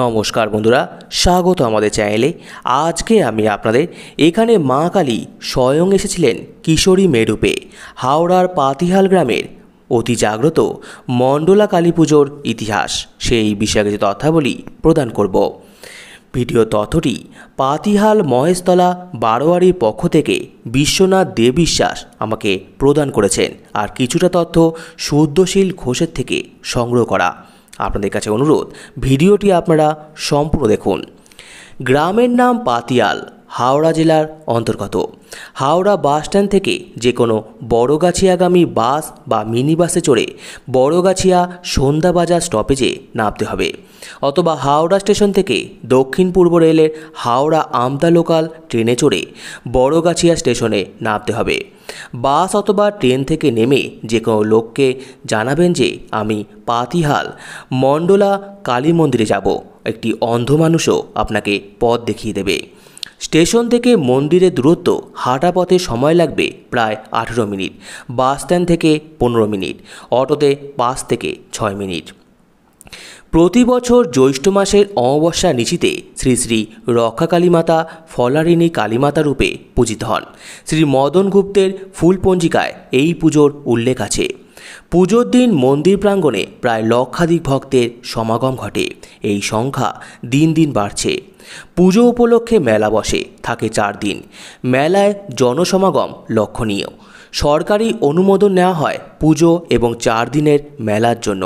নমস্কার বন্ধুরা স্বাগত আমাদের চ্যানেলে আজকে আমি আপনাদের এখানে মা কালী স্বয়ং এসেছিলেন কিশোরী মেরুপে হাওড়ার পাতিহাল গ্রামের অতি জাগ্রত মণ্ডলা কালী পুজোর ইতিহাস সেই বিষয়ে কিছু তথ্যাবলী প্রদান করব ভিডিও তথ্যটি পাতিহাল মহেশতলা বারোয়ারির পক্ষ থেকে বিশ্বনাথ দে বিশ্বাস আমাকে প্রদান করেছেন আর কিছুটা তথ্য শুদ্ধশীল ঘোষের থেকে সংগ্রহ করা আপনাদের কাছে অনুরোধ ভিডিওটি আপনারা সম্পূর্ণ দেখুন গ্রামের নাম পাতিয়াল হাওড়া জেলার অন্তর্গত হাওড়া বাস স্ট্যান্ড থেকে যে কোনো বড়গাছিয়াগামী বাস বা মিনি বাসে চড়ে বড়গাছিয়া সন্ধ্যাবাজার স্টপেজে নামতে হবে অথবা হাওড়া স্টেশন থেকে দক্ষিণ পূর্ব রেলের হাওড়া আমদা লোকাল ট্রেনে চড়ে বড়গাছিয়া স্টেশনে নামতে হবে বাস অথবা ট্রেন থেকে নেমে যে কোনো লোককে জানাবেন যে আমি পাতিহাল মণ্ডলা কালী মন্দিরে যাব একটি অন্ধ মানুষও আপনাকে পথ দেখিয়ে দেবে স্টেশন থেকে মন্দিরের দূরত্ব হাঁটা পথে সময় লাগবে প্রায় আঠেরো মিনিট বাস স্ট্যান্ড থেকে পনেরো মিনিট অটোতে পাঁচ থেকে ছয় মিনিট প্রতি বছর জ্যৈষ্ঠ মাসের অমাবস্যা নিচিতে শ্রী শ্রী রক্ষা কালীমাতা ফলারিণী কালীমাতা রূপে পূজিত হন শ্রী মদন গুপ্তের ফুল পঞ্জিকায় এই পুজোর উল্লেখ আছে পুজোর দিন মন্দির প্রাঙ্গণে প্রায় লক্ষাধিক ভক্তের সমাগম ঘটে এই সংখ্যা দিন দিন বাড়ছে পুজো উপলক্ষে মেলা বসে থাকে চার দিন মেলায় জনসমাগম লক্ষণীয় সরকারি অনুমোদন নেওয়া হয় পুজো এবং চার দিনের মেলার জন্য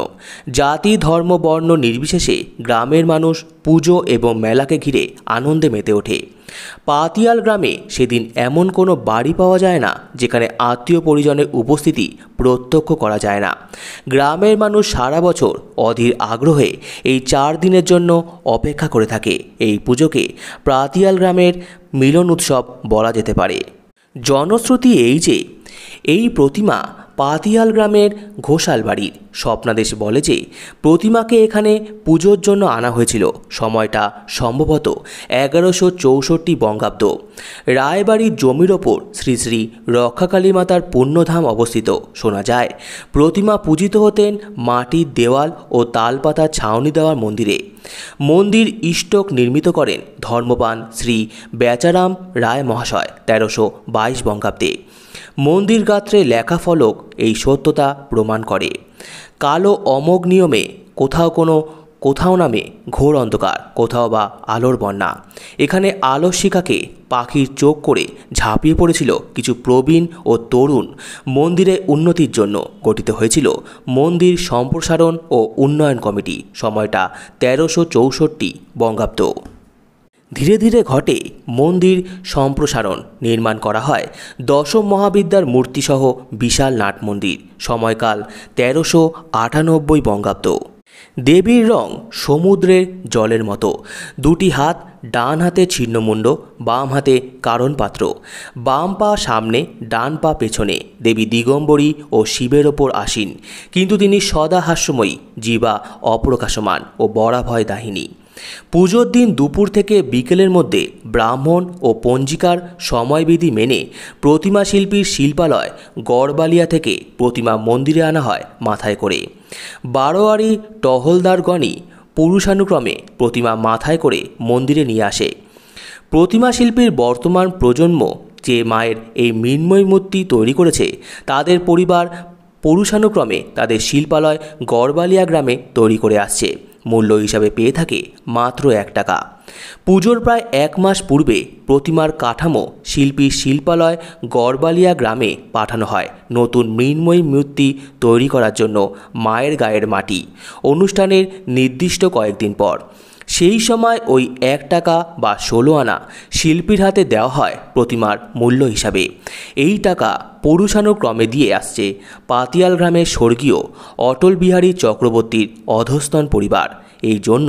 জাতি ধর্ম বর্ণ নির্বিশেষে গ্রামের মানুষ পুজো এবং মেলাকে ঘিরে আনন্দে মেতে ওঠে পাতিয়াল গ্রামে সেদিন এমন কোনো বাড়ি পাওয়া যায় না যেখানে আত্মীয় পরিজনের উপস্থিতি প্রত্যক্ষ করা যায় না গ্রামের মানুষ সারা বছর অধীর আগ্রহে এই চার দিনের জন্য অপেক্ষা করে থাকে এই পুজোকে পাতিয়াল গ্রামের মিলন উৎসব বলা যেতে পারে জনশ্রুতি এই যে এই প্রতিমা পাতিয়াল গ্রামের ঘোষাল বাড়ির স্বপ্নাদেশ বলে যে প্রতিমাকে এখানে পুজোর জন্য আনা হয়েছিল সময়টা সম্ভবত এগারোশো চৌষট্টি বঙ্গাব্দ রায়বাড়ির জমির ওপর শ্রী শ্রী রক্ষাকালী মাতার পুণ্যধাম অবস্থিত শোনা যায় প্রতিমা পূজিত হতেন মাটির দেওয়াল ও তালপাতা ছাউনি দেওয়ার মন্দিরে মন্দির ইষ্টক নির্মিত করেন ধর্মপান শ্রী বেচারাম রায় মহাশয় তেরোশো বাইশ বঙ্গাব্দে মন্দির গাত্রে লেখা ফলক এই সত্যতা প্রমাণ করে কালো অমোঘ নিয়মে কোথাও কোনো কোথাও নামে ঘোর অন্ধকার কোথাও বা আলোর বন্যা এখানে আলো শিখাকে পাখির চোখ করে ঝাঁপিয়ে পড়েছিল কিছু প্রবীণ ও তরুণ মন্দিরে উন্নতির জন্য গঠিত হয়েছিল মন্দির সম্প্রসারণ ও উন্নয়ন কমিটি সময়টা তেরোশো চৌষট্টি বঙ্গাব্দ ধীরে ধীরে ঘটে মন্দির সম্প্রসারণ নির্মাণ করা হয় দশম মহাবিদ্যার মূর্তিসহ বিশাল নাট মন্দির সময়কাল তেরোশো আটানব্বই বঙ্গাব্দ দেবীর রং সমুদ্রের জলের মতো দুটি হাত ডান হাতে ছিন্নমুণ্ড বাম হাতে কারণ পাত্র বাম পা সামনে ডান পা পেছনে দেবী দিগম্বরী ও শিবের ওপর আসীন কিন্তু তিনি সদা হাস্যময়ী জীবা অপ্রকাশমান ও বরাভয় দাহিনী পুজোর দিন দুপুর থেকে বিকেলের মধ্যে ব্রাহ্মণ ও পঞ্জিকার সময়বিধি মেনে প্রতিমা শিল্পীর শিল্পালয় গড়বালিয়া থেকে প্রতিমা মন্দিরে আনা হয় মাথায় করে বারোয়ারি টহলদারগণই পুরুষানুক্রমে প্রতিমা মাথায় করে মন্দিরে নিয়ে আসে প্রতিমা শিল্পীর বর্তমান প্রজন্ম যে মায়ের এই মৃন্ময় মূর্তি তৈরি করেছে তাদের পরিবার পুরুষানুক্রমে তাদের শিল্পালয় গড়বালিয়া গ্রামে তৈরি করে আসছে মূল্য হিসাবে পেয়ে থাকে মাত্র এক টাকা পুজোর প্রায় এক মাস পূর্বে প্রতিমার কাঠামো শিল্পী শিল্পালয় গড়বালিয়া গ্রামে পাঠানো হয় নতুন মৃন্ময়ী মূর্তি তৈরি করার জন্য মায়ের গায়ের মাটি অনুষ্ঠানের নির্দিষ্ট কয়েকদিন পর সেই সময় ওই এক টাকা বা ষোলো আনা শিল্পীর হাতে দেওয়া হয় প্রতিমার মূল্য হিসাবে এই টাকা পৌরুষানুক্রমে দিয়ে আসছে পাতিয়াল গ্রামের স্বর্গীয় অটল বিহারী চক্রবর্তীর অধস্তন পরিবার এই জন্য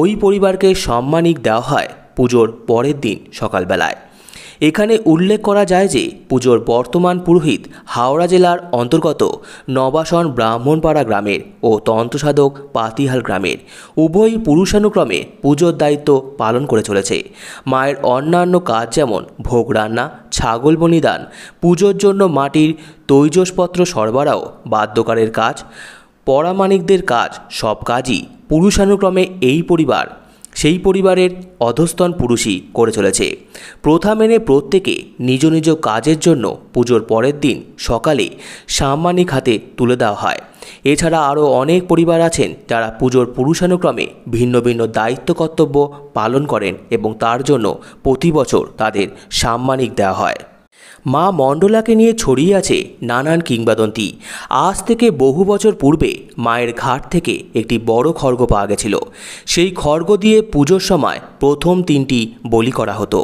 ওই পরিবারকে সম্মানিক দেওয়া হয় পুজোর পরের দিন সকালবেলায় এখানে উল্লেখ করা যায় যে পুজোর বর্তমান পুরোহিত হাওড়া জেলার অন্তর্গত নবাসন ব্রাহ্মণপাড়া গ্রামের ও তন্ত্রসাধক পাতিহাল গ্রামের উভয় পুরুষানুক্রমে পুজোর দায়িত্ব পালন করে চলেছে মায়ের অন্যান্য কাজ যেমন ভোগ রান্না ছাগল বনিদান পুজোর জন্য মাটির তৈজসপত্র সরবরাহ বাদ্যকারের কাজ পরামানিকদের কাজ সব কাজই পুরুষানুক্রমে এই পরিবার সেই পরিবারের অধস্তন পুরুষই করে চলেছে প্রথা মেনে প্রত্যেকে নিজ নিজ কাজের জন্য পুজোর পরের দিন সকালে সাম্মানিক হাতে তুলে দেওয়া হয় এছাড়া আরও অনেক পরিবার আছেন যারা পুজোর পুরুষানুক্রমে ভিন্ন ভিন্ন দায়িত্ব কর্তব্য পালন করেন এবং তার জন্য প্রতি বছর তাদের সাম্মানিক দেওয়া হয় মা মণ্ডলাকে নিয়ে ছড়িয়ে আছে নানান কিংবদন্তি আজ থেকে বহু বছর পূর্বে মায়ের ঘাট থেকে একটি বড় খর্গ পাওয়া গেছিল সেই খর্গ দিয়ে পুজোর সময় প্রথম তিনটি বলি করা হতো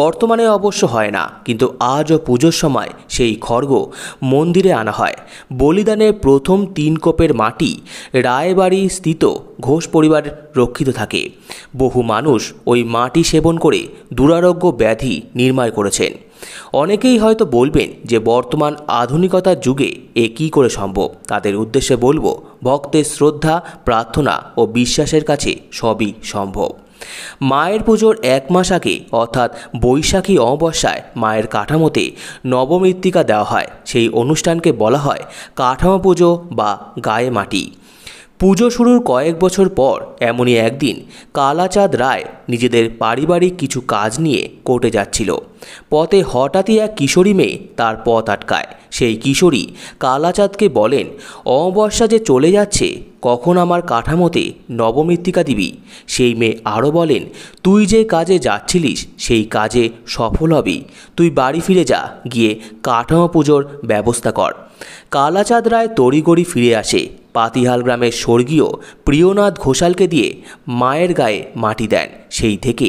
বর্তমানে অবশ্য হয় না কিন্তু আজও পুজোর সময় সেই খর্গ মন্দিরে আনা হয় বলিদানে প্রথম তিন কোপের মাটি রায়বাড়ি স্থিত ঘোষ পরিবার রক্ষিত থাকে বহু মানুষ ওই মাটি সেবন করে দুরারোগ্য ব্যাধি নির্ময় করেছেন অনেকেই হয়তো বলবেন যে বর্তমান আধুনিকতার যুগে এ কী করে সম্ভব তাদের উদ্দেশ্যে বলবো ভক্তের শ্রদ্ধা প্রার্থনা ও বিশ্বাসের কাছে সবই সম্ভব মায়ের পুজোর এক মাস আগে অর্থাৎ বৈশাখী অমাবস্যায় মায়ের কাঠামোতে নবমৃত্তিকা দেওয়া হয় সেই অনুষ্ঠানকে বলা হয় কাঠামো পুজো বা গায়ে মাটি পুজো শুরুর কয়েক বছর পর এমনই একদিন কালাচাঁদ রায় নিজেদের পারিবারিক কিছু কাজ নিয়ে কোর্টে যাচ্ছিল পথে হঠাৎই এক কিশোরী মেয়ে তার পথ আটকায় সেই কিশোরী কালাচাঁদকে বলেন অমাবস্যা যে চলে যাচ্ছে কখন আমার কাঠামোতে নবমৃত্তিকা দিবি সেই মেয়ে আরও বলেন তুই যে কাজে যাচ্ছিলিস সেই কাজে সফল হবি তুই বাড়ি ফিরে যা গিয়ে কাঠামো পুজোর ব্যবস্থা কর কালাচাঁদ রায় তড়িগড়ি ফিরে আসে পাতিহাল গ্রামের স্বর্গীয় প্রিয়নাথ ঘোষালকে দিয়ে মায়ের গায়ে মাটি দেন সেই থেকে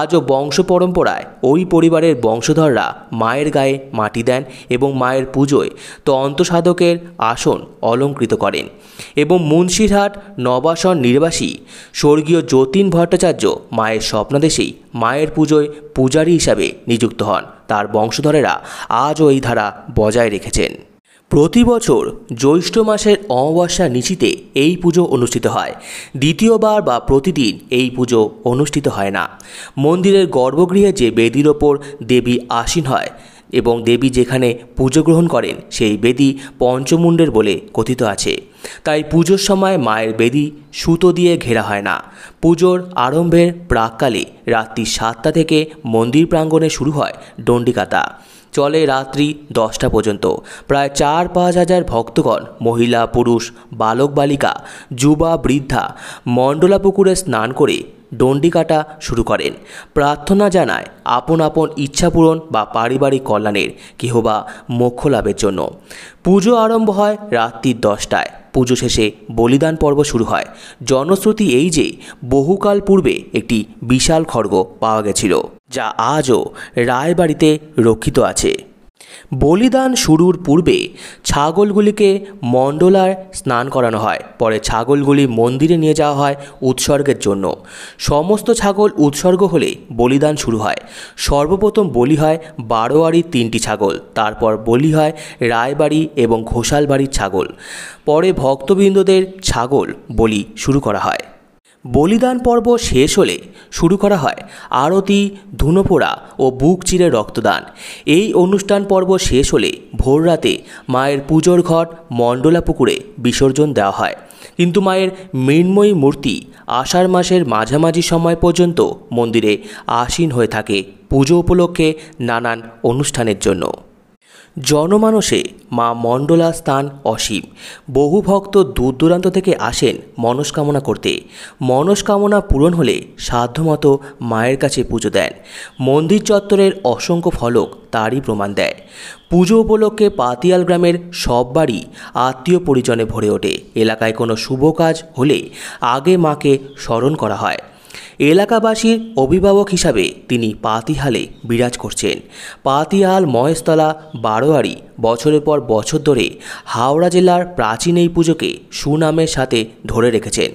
আজও বংশ পরম্পরায় ওই পরিবারের বংশধররা মায়ের গায়ে মাটি দেন এবং মায়ের পুজোয় তন্ত্রসাধকের আসন অলঙ্কৃত করেন এবং মুন্সিরহাট নবাসন নির্বাসী স্বর্গীয় যতীন ভট্টাচার্য মায়ের স্বপ্নাদেশেই মায়ের পুজোয় পূজারী হিসাবে নিযুক্ত হন তার বংশধরেরা আজও এই ধারা বজায় রেখেছেন প্রতি বছর জ্যৈষ্ঠ মাসের অমাবস্যার নিচিতে এই পুজো অনুষ্ঠিত হয় দ্বিতীয়বার বা প্রতিদিন এই পুজো অনুষ্ঠিত হয় না মন্দিরের গর্ভগৃহে যে বেদির ওপর দেবী আসীন হয় এবং দেবী যেখানে পুজো গ্রহণ করেন সেই বেদি পঞ্চমুণ্ডের বলে কথিত আছে তাই পুজোর সময় মায়ের বেদি সুতো দিয়ে ঘেরা হয় না পুজোর আরম্ভের প্রাককালে রাত্রি সাতটা থেকে মন্দির প্রাঙ্গণে শুরু হয় ডণ্ডিকাতা চলে রাত্রি দশটা পর্যন্ত প্রায় চার পাঁচ হাজার ভক্তগণ মহিলা পুরুষ বালক বালিকা যুবা বৃদ্ধা মণ্ডলা পুকুরে স্নান করে ডন্ডি কাটা শুরু করেন প্রার্থনা জানায় আপন আপন ইচ্ছা পূরণ বা পারিবারিক কল্যাণের কেহ বা মোক্ষ লাভের জন্য পুজো আরম্ভ হয় রাত্রির দশটায় পুজো শেষে বলিদান পর্ব শুরু হয় জনশ্রুতি এই যে বহুকাল পূর্বে একটি বিশাল খড়গ পাওয়া গেছিল যা আজও রায়বাড়িতে রক্ষিত আছে বলিদান শুরুর পূর্বে ছাগলগুলিকে মণ্ডলার স্নান করানো হয় পরে ছাগলগুলি মন্দিরে নিয়ে যাওয়া হয় উৎসর্গের জন্য সমস্ত ছাগল উৎসর্গ হলে বলিদান শুরু হয় সর্বপ্রথম বলি হয় বারোয়ারির তিনটি ছাগল তারপর বলি হয় রায়বাড়ি এবং ঘোষালবাড়ির ছাগল পরে ভক্তবৃন্দদের ছাগল বলি শুরু করা হয় বলিদান পর্ব শেষ হলে শুরু করা হয় আরতি ধুনোপোড়া ও বুক চিরে রক্তদান এই অনুষ্ঠান পর্ব শেষ হলে ভোর রাতে মায়ের পুজোর ঘট মণ্ডলা পুকুরে বিসর্জন দেওয়া হয় কিন্তু মায়ের মৃন্ময়ী মূর্তি আষাঢ় মাসের মাঝামাঝি সময় পর্যন্ত মন্দিরে আসীন হয়ে থাকে পুজো উপলক্ষে নানান অনুষ্ঠানের জন্য জনমানসে মা মণ্ডলা স্থান অসীম বহু ভক্ত দূর দূরান্ত থেকে আসেন মনস্কামনা করতে মনস্কামনা পূরণ হলে সাধ্যমতো মায়ের কাছে পুজো দেন মন্দির চত্বরের অসংখ্য ফলক তারই প্রমাণ দেয় পুজো উপলক্ষে পাতিয়াল গ্রামের সব বাড়ি আত্মীয় পরিজনে ভরে ওঠে এলাকায় কোনো শুভ কাজ হলে আগে মাকে স্মরণ করা হয় এলাকাবাসীর অভিভাবক হিসাবে তিনি পাতিহালে বিরাজ করছেন পাতিহাল মহেশতলা বারোয়ারি বছরের পর বছর ধরে হাওড়া জেলার প্রাচীন এই পুজোকে সুনামের সাথে ধরে রেখেছেন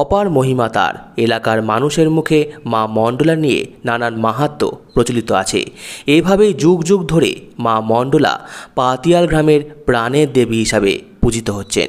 অপার মহিমা তার এলাকার মানুষের মুখে মা মণ্ডলা নিয়ে নানান মাহাত্ম প্রচলিত আছে এভাবেই যুগ যুগ ধরে মা মণ্ডলা পাতিয়াল গ্রামের প্রাণের দেবী হিসাবে পূজিত হচ্ছেন